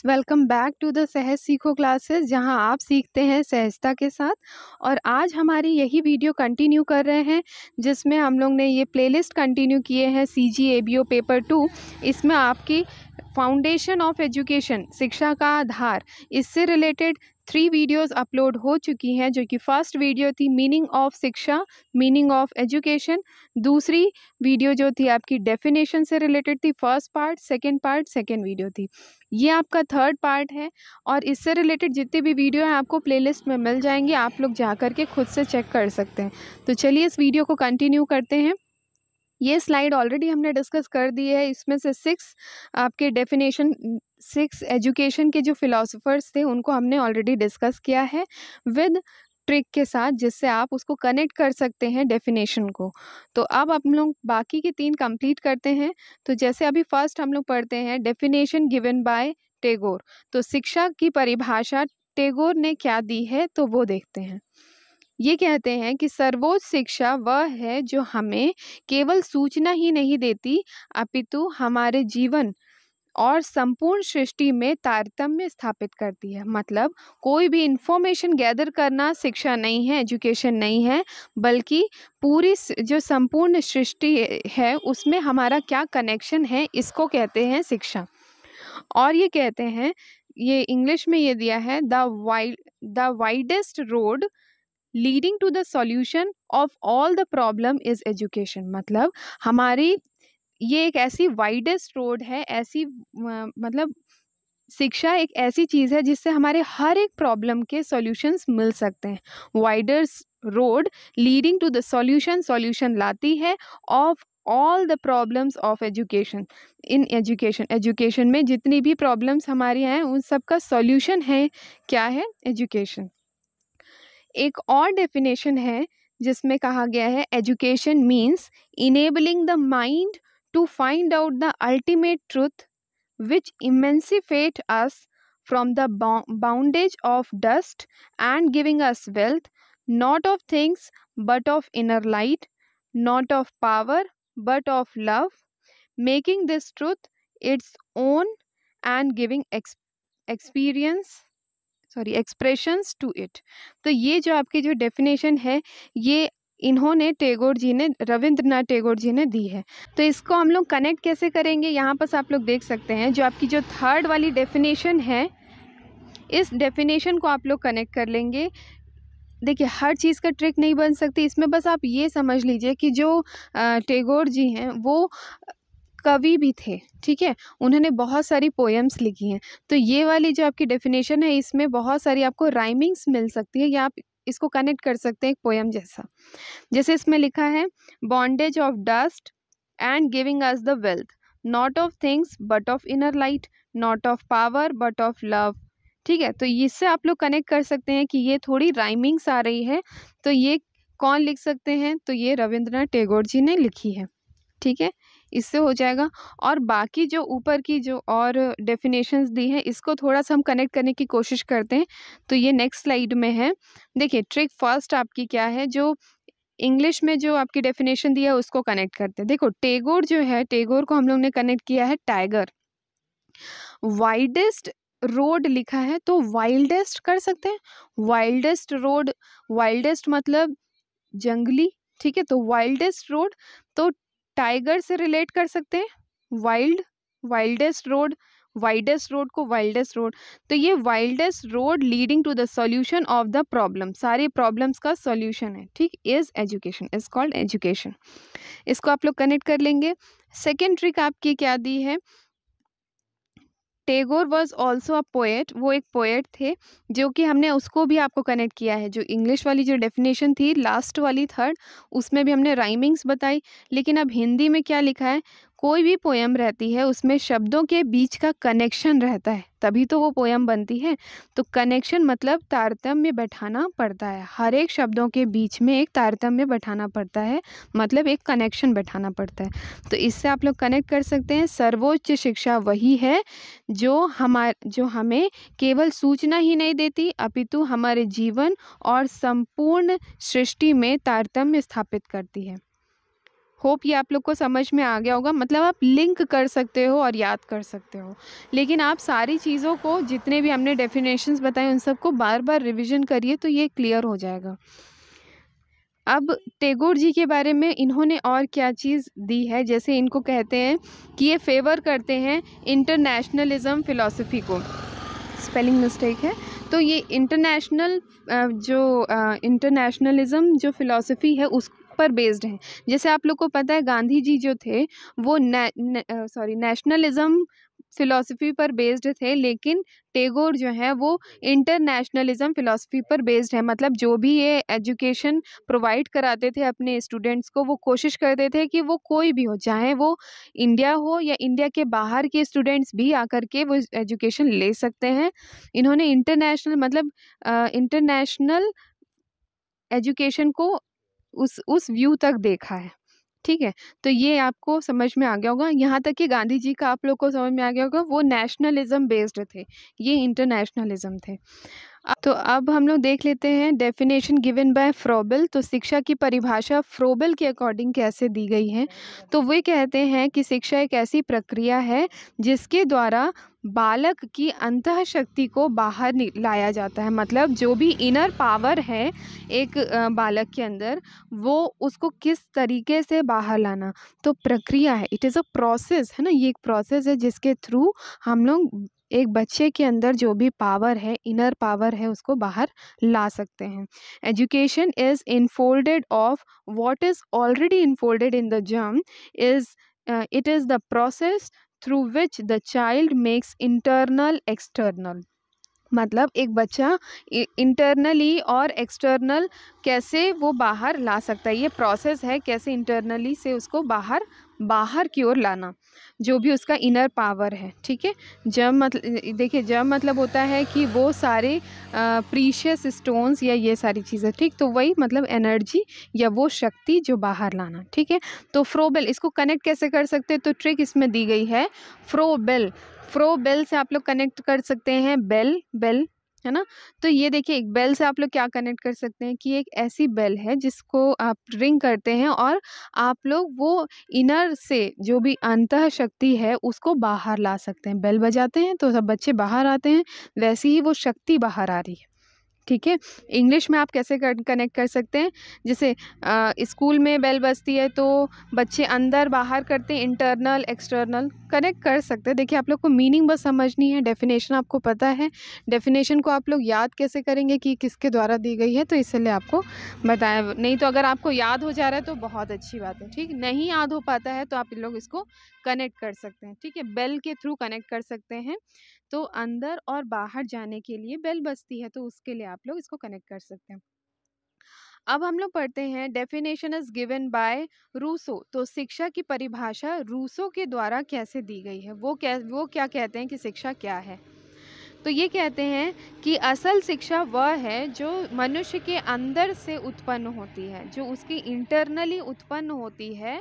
friends welcome back to the Sahaj Seekho classes जहां आप सीखते हैं सहजता के साथ और आज हमारी यही वीडियो कंटिन्यू कर रहे हैं जिसमें हम लोग ने ये प्लेलिस्ट कंटिन्यू किए हैं C G A B O paper two इसमें आपकी फाउंडेशन ऑफ एजुकेशन शिक्षा का आधार इससे रिलेटेड थ्री वीडियोस अपलोड हो चुकी हैं जो कि फ़र्स्ट वीडियो थी मीनिंग ऑफ शिक्षा मीनिंग ऑफ एजुकेशन दूसरी वीडियो जो थी आपकी डेफिनेशन से रिलेटेड थी first part second part second video थी ये आपका थर्ड पार्ट है और इससे रिलेटेड जितने भी वीडियो हैं आपको प्लेलिस्ट में मिल जाएंगे आप लोग जा कर के खुद से चेक कर सकते हैं तो चलिए इस वीडियो को कंटिन्यू करते हैं ये स्लाइड ऑलरेडी हमने डिस्कस कर दी है इसमें से सिक्स आपके डेफिनेशन सिक्स एजुकेशन के जो फिलोसोफर्स थे उनको हमने ऑलरेडी डिस्कस किया है विद ट्रिक के साथ जिससे आप उसको कनेक्ट कर सकते हैं डेफिनेशन को तो अब हम लोग बाकी के तीन कंप्लीट करते हैं तो जैसे अभी फर्स्ट हम लोग पढ़ते हैं डेफिनेशन गिवन बाय टेगोर तो शिक्षा की परिभाषा टेगोर ने क्या दी है तो वो देखते हैं ये कहते हैं कि सर्वोच्च शिक्षा वह है जो हमें केवल सूचना ही नहीं देती अपितु हमारे जीवन और संपूर्ण सृष्टि में तारतम्य स्थापित करती है मतलब कोई भी इन्फॉर्मेशन गैदर करना शिक्षा नहीं है एजुकेशन नहीं है बल्कि पूरी जो संपूर्ण सृष्टि है उसमें हमारा क्या कनेक्शन है इसको कहते हैं शिक्षा और ये कहते हैं ये इंग्लिश में ये दिया है the wide the widest road leading to the solution of all the problem is education मतलब हमारी ये एक ऐसी वाइडेस्ट रोड है ऐसी मतलब शिक्षा एक ऐसी चीज़ है जिससे हमारे हर एक प्रॉब्लम के सॉल्यूशंस मिल सकते हैं वाइडर्स road leading to the solution solution लाती है of all the problems of education in education education में जितनी भी प्रॉब्लम्स हमारी हैं उन सबका सॉल्यूशन है क्या है एजुकेशन एक और डेफिनेशन है जिसमें कहा गया है education means enabling the mind to find out the ultimate truth which emancipates us from the bondage of dust and giving us wealth not of things but of inner light not of power but of love making this truth its own and giving experience sorry expressions to it तो ये जो आपकी जो definition है ये इन्होंने टेगोर जी ने रविंद्रनाथ टेगोर जी ने दी है तो इसको हम लोग कनेक्ट कैसे करेंगे यहाँ पर आप लोग देख सकते हैं जो आपकी जो थर्ड वाली डेफिनेशन है इस डेफिनेशन को आप लोग कनेक्ट कर लेंगे देखिए हर चीज़ का ट्रिक नहीं बन सकती इसमें बस आप ये समझ लीजिए कि जो टेगोर जी हैं वो कवि भी थे ठीक है उन्होंने बहुत सारी पोएम्स लिखी हैं तो ये वाली जो आपकी डेफिनेशन है इसमें बहुत सारी आपको राइमिंग्स मिल सकती है या आप इसको कनेक्ट कर सकते हैं एक पोएम जैसा जैसे इसमें लिखा है bondage of dust and giving us the wealth not of things but of inner light not of power but of love ठीक है तो इससे आप लोग कनेक्ट कर सकते हैं कि ये थोड़ी राइमिंग्स आ रही है तो ये कौन लिख सकते हैं तो ये रविंद्रनाथ टैगोर जी ने लिखी है ठीक है इससे हो जाएगा और बाकी जो ऊपर की जो और डेफिनेशंस दी हैं इसको थोड़ा सा हम कनेक्ट करने की कोशिश करते हैं तो ये नेक्स्ट स्लाइड में है देखिए ट्रिक फर्स्ट आपकी क्या है जो इंग्लिश में जो आपकी डेफिनेशन दिया है उसको कनेक्ट करते हैं देखो टेगोर जो है टेगोर को हम लोग ने कनेक्ट किया है टाइगर वाइडेस्ट रोड लिखा है तो वाइल्डेस्ट कर सकते हैं वाइल्डेस्ट रोड वाइल्डेस्ट मतलब जंगली ठीक है तो वाइल्डेस्ट रोड तो टाइगर से रिलेट कर सकते हैं wild wildest road widest road को वाइल्डेस्ट रोड तो ये wildest road leading to the solution of the problem सारे प्रॉब्लम्स का सॉल्यूशन है ठीक is education is called education इसको आप लोग कनेक्ट कर लेंगे सेकेंड ट्रिक आपकी क्या दी है Tagore was also a poet वो एक पोएट थे जो कि हमने उसको भी आपको कनेक्ट किया है जो इंग्लिश वाली जो डेफिनेशन थी लास्ट वाली थर्ड उसमें भी हमने राइमिंग्स बताई लेकिन अब हिंदी में क्या लिखा है कोई भी पोएम रहती है उसमें शब्दों के बीच का कनेक्शन रहता है तभी तो वो पोएम बनती है तो कनेक्शन मतलब तारतम्य बैठाना पड़ता है हर एक शब्दों के बीच में एक तारतम्य बैठाना पड़ता है मतलब एक कनेक्शन बैठाना पड़ता है तो इससे आप लोग कनेक्ट कर सकते हैं सर्वोच्च शिक्षा वही है जो हमार जो हमें केवल सूचना ही नहीं देती अपितु हमारे जीवन और संपूर्ण सृष्टि में तारतम्य स्थापित करती है होप ये आप लोग को समझ में आ गया होगा मतलब आप लिंक कर सकते हो और याद कर सकते हो लेकिन आप सारी चीज़ों को जितने भी हमने डेफिनेशंस बताए उन सबको बार बार रिविज़न करिए तो ये क्लियर हो जाएगा अब टेगोर जी के बारे में इन्होंने और क्या चीज़ दी है जैसे इनको कहते हैं कि ये फेवर करते हैं इंटरनेशनलिज़म फ़िलासफ़ी को स्पेलिंग मिस्टेक है तो ये इंटरनेशनल जो इंटरनेशनलिज़म जो फ़िलासफ़ी है उस पर बेस्ड हैं जैसे आप लोग को पता है गांधी जी जो थे वो सॉरी नेशनलिज्म फिलोसफी पर बेस्ड थे लेकिन टेगोर जो है वो इंटरनेशनलिज्म फिलोसफी पर बेस्ड है मतलब जो भी ये एजुकेशन प्रोवाइड कराते थे अपने स्टूडेंट्स को वो कोशिश करते थे कि वो कोई भी हो चाहे वो इंडिया हो या इंडिया के बाहर के स्टूडेंट्स भी आकर के वो एजुकेशन ले सकते हैं इन्होंने इंटरनेशनल मतलब इंटरनेशनल एजुकेशन को उस उस व्यू तक देखा है ठीक है तो ये आपको समझ में आ गया होगा यहाँ तक कि गांधी जी का आप लोग को समझ में आ गया होगा वो नेशनलिज्म बेस्ड थे ये इंटरनेशनलिज्म थे तो अब हम लोग देख लेते हैं डेफिनेशन गिवन बाय फ्रोबल तो शिक्षा की परिभाषा फ्रोबल के अकॉर्डिंग कैसे दी गई है तो वे कहते हैं कि शिक्षा एक ऐसी प्रक्रिया है जिसके द्वारा बालक की अंत शक्ति को बाहर लाया जाता है मतलब जो भी इनर पावर है एक बालक के अंदर वो उसको किस तरीके से बाहर लाना तो प्रक्रिया है इट इज़ अ प्रोसेस है ना ये एक प्रोसेस है जिसके थ्रू हम लोग एक बच्चे के अंदर जो भी पावर है इनर पावर है उसको बाहर ला सकते हैं education is infolded of what is already infolded in the germ is it is the process through which the child makes internal external मतलब एक बच्चा इंटरनली और एक्सटर्नल कैसे वो बाहर ला सकता है ये प्रोसेस है कैसे इंटरनली से उसको बाहर बाहर की ओर लाना जो भी उसका इनर पावर है ठीक है जब मतलब देखिए जब मतलब होता है कि वो सारे प्रीशियस स्टोन्स या ये सारी चीज़ें ठीक तो वही मतलब एनर्जी या वो शक्ति जो बाहर लाना ठीक है तो फ्रोबेल इसको कनेक्ट कैसे कर सकते हैं तो ट्रिक इसमें दी गई है फ्रोबेल फ्रो बेल से आप लोग कनेक्ट कर सकते हैं बेल बेल है ना तो ये देखिए एक बेल से आप लोग क्या कनेक्ट कर सकते हैं कि एक ऐसी बेल है जिसको आप रिंग करते हैं और आप लोग वो इनर से जो भी अंत शक्ति है उसको बाहर ला सकते हैं बेल बजाते हैं तो सब बच्चे बाहर आते हैं वैसी ही वो शक्ति बाहर आ रही है ठीक है इंग्लिश में आप कैसे कनेक्ट कर सकते हैं जैसे स्कूल में बेल बजती है तो बच्चे अंदर बाहर करते हैं इंटरनल एक्सटर्नल कनेक्ट कर सकते हैं देखिए आप लोग को मीनिंग बस समझनी है डेफिनेशन आपको पता है डेफिनेशन को आप लोग याद कैसे करेंगे कि किसके द्वारा दी गई है तो इसलिए आपको बताया नहीं तो अगर आपको याद हो जा रहा है तो बहुत अच्छी बात है ठीक नहीं याद हो पाता है तो आप लोग इसको कनेक्ट कर सकते हैं ठीक है बेल के थ्रू कनेक्ट कर सकते हैं तो अंदर और बाहर जाने के लिए बेल बजती है तो उसके लिए आप लोग इसको कनेक्ट कर सकते हैं अब हम लोग पढ़ते हैं definition is given by Rousseau तो शिक्षा की परिभाषा रूसो के द्वारा कैसे दी गई है वो क्या वो क्या कहते हैं कि शिक्षा क्या है तो ये कहते हैं कि असल शिक्षा वह है जो मनुष्य के अंदर से उत्पन्न होती है जो उसकी इंटरनली उत्पन्न होती है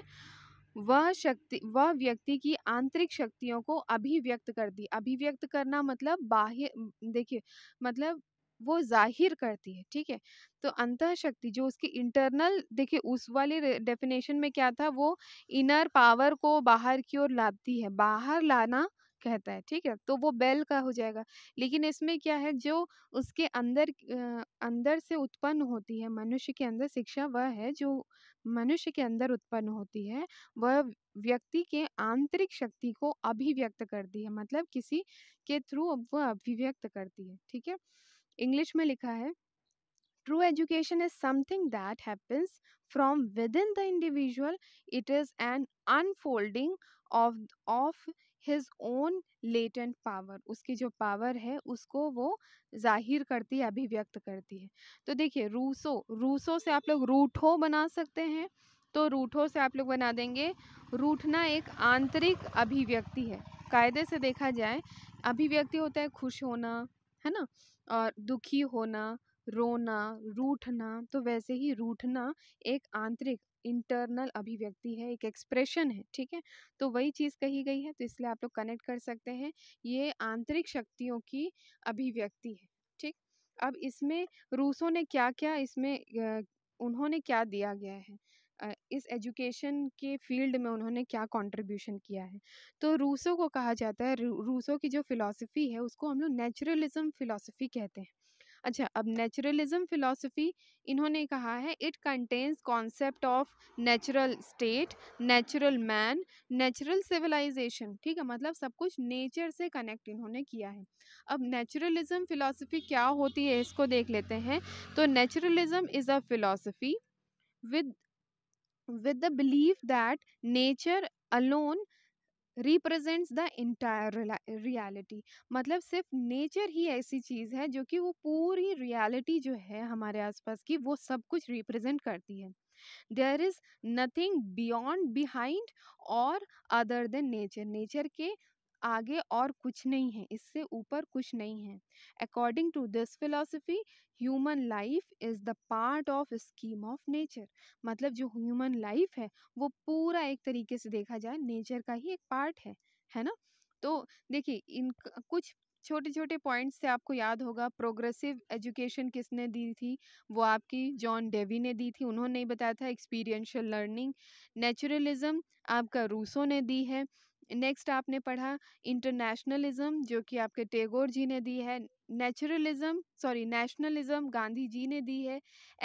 वह शक्ति वह व्यक्ति की आंतरिक शक्तियों को अभिव्यक्त करती अभिव्यक्त करना मतलब बाह्य देखिए मतलब वो जाहिर करती है ठीक है तो अंत शक्ति जो उसकी इंटरनल देखिए उस वाले डेफिनेशन में क्या था वो इनर पावर को बाहर की ओर लाती है बाहर लाना कहता है ठीक है तो वो बेल का हो जाएगा लेकिन इसमें क्या है जो उसके अंदर अंदर से उत्पन्न होती है मनुष्य के अंदर शिक्षा वह है जो मनुष्य के अंदर उत्पन्न होती है वह व्यक्ति के आंतरिक शक्ति को अभिव्यक्त करती है मतलब किसी के थ्रू वह अभिव्यक्त करती है ठीक है इंग्लिश में लिखा है true education is something that that from within the individual it is an unfolding of of his own latent power उसकी जो पावर है उसको वो जाहिर करती है अभिव्यक्त करती है तो देखिए रूसो रूसो से आप लोग रूठो बना सकते हैं तो रूठो से आप लोग बना देंगे रूठना एक आंतरिक अभिव्यक्ति है कायदे से देखा जाए अभिव्यक्ति होता है खुश होना है ना और दुखी होना रोना रूठना तो वैसे ही रूठना एक आंतरिक इंटरनल अभिव्यक्ति है एक एक्सप्रेशन है ठीक है तो वही चीज़ कही गई है तो इसलिए आप लोग कनेक्ट कर सकते हैं ये आंतरिक शक्तियों की अभिव्यक्ति है ठीक अब इसमें रूसों ने क्या क्या इसमें उन्होंने क्या दिया गया है इस एजुकेशन के फील्ड में उन्होंने क्या कंट्रीब्यूशन किया है तो रूसों को कहा जाता है रूसों की जो फिलॉसफी है उसको हम लोग नेचुरलिज्म फिलॉसफी कहते हैं अच्छा अब नेचुरलिज्म फिलॉसफी इन्होंने कहा है it contains concept of natural state natural man natural civilisation ठीक है मतलब सब कुछ नेचर से कनेक्ट इन्होंने किया है अब नेचुरलिज्म फिलॉसफी क्या होती है इसको देख लेते हैं तो naturalism is a philosophy with with the belief that nature alone represents the entire reality मतलब सिर्फ नेचर ही ऐसी चीज़ है जो कि वो पूरी रियलिटी जो है हमारे आसपास की वो सब कुछ रिप्रेजेंट करती है there is nothing beyond behind और अदर देन नेचर नेचर के आगे और कुछ नहीं है इससे ऊपर कुछ नहीं है according to this philosophy human life is the part of scheme of nature मतलब जो ह्यूमन लाइफ है वो पूरा एक तरीके से देखा जाए नेचर का ही एक पार्ट है है ना तो देखिए इन कुछ छोटे छोटे पॉइंट्स से आपको याद होगा प्रोग्रेसिव एजुकेशन किसने दी थी वो आपकी जॉन डेवी ने दी थी उन्होंने बताया था एक्सपीरियंशियल लर्निंग नेचुरलिज्म आपका रूसो ने दी है नेक्स्ट आपने पढ़ा इंटरनेशनलिज्म जो कि आपके टेगोर जी ने दी है naturalism sorry nationalism Gandhi ji ने दी है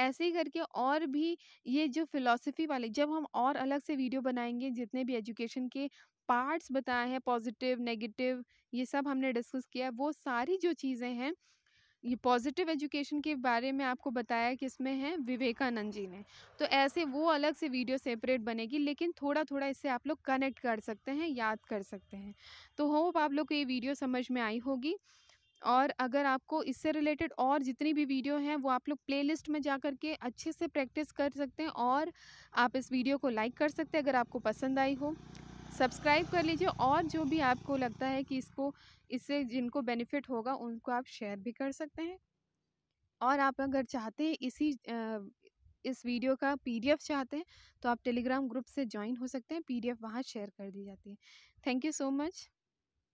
ऐसे ही करके और भी ये जो फिलॉसफी वाले जब हम और अलग से वीडियो बनाएंगे जितने भी एजुकेशन के पार्ट्स बताए हैं पॉजिटिव नेगेटिव ये सब हमने डिस्कस किया वो सारी जो चीज़ें हैं ये पॉजिटिव एजुकेशन के बारे में आपको बताया कि इसमें है विवेकानंद जी ने तो ऐसे वो अलग से वीडियो सेपरेट बनेगी लेकिन थोड़ा थोड़ा इससे आप लोग कनेक्ट कर सकते हैं याद कर सकते हैं तो होप आप लोग को ये वीडियो समझ में आई होगी और अगर आपको इससे रिलेटेड और जितनी भी वीडियो हैं वो आप लोग प्लेलिस्ट में जा कर के अच्छे से प्रैक्टिस कर सकते हैं और आप इस वीडियो को लाइक कर सकते हैं अगर आपको पसंद आई हो सब्सक्राइब कर लीजिए और जो भी आपको लगता है कि इसको इससे जिनको बेनिफिट होगा उनको आप शेयर भी कर सकते हैं और आप अगर चाहते हैं इसी इस वीडियो का पीडीएफ चाहते हैं तो आप टेलीग्राम ग्रुप से ज्वाइन हो सकते हैं पीडीएफ वहाँ शेयर कर दी जाती है थैंक यू सो मच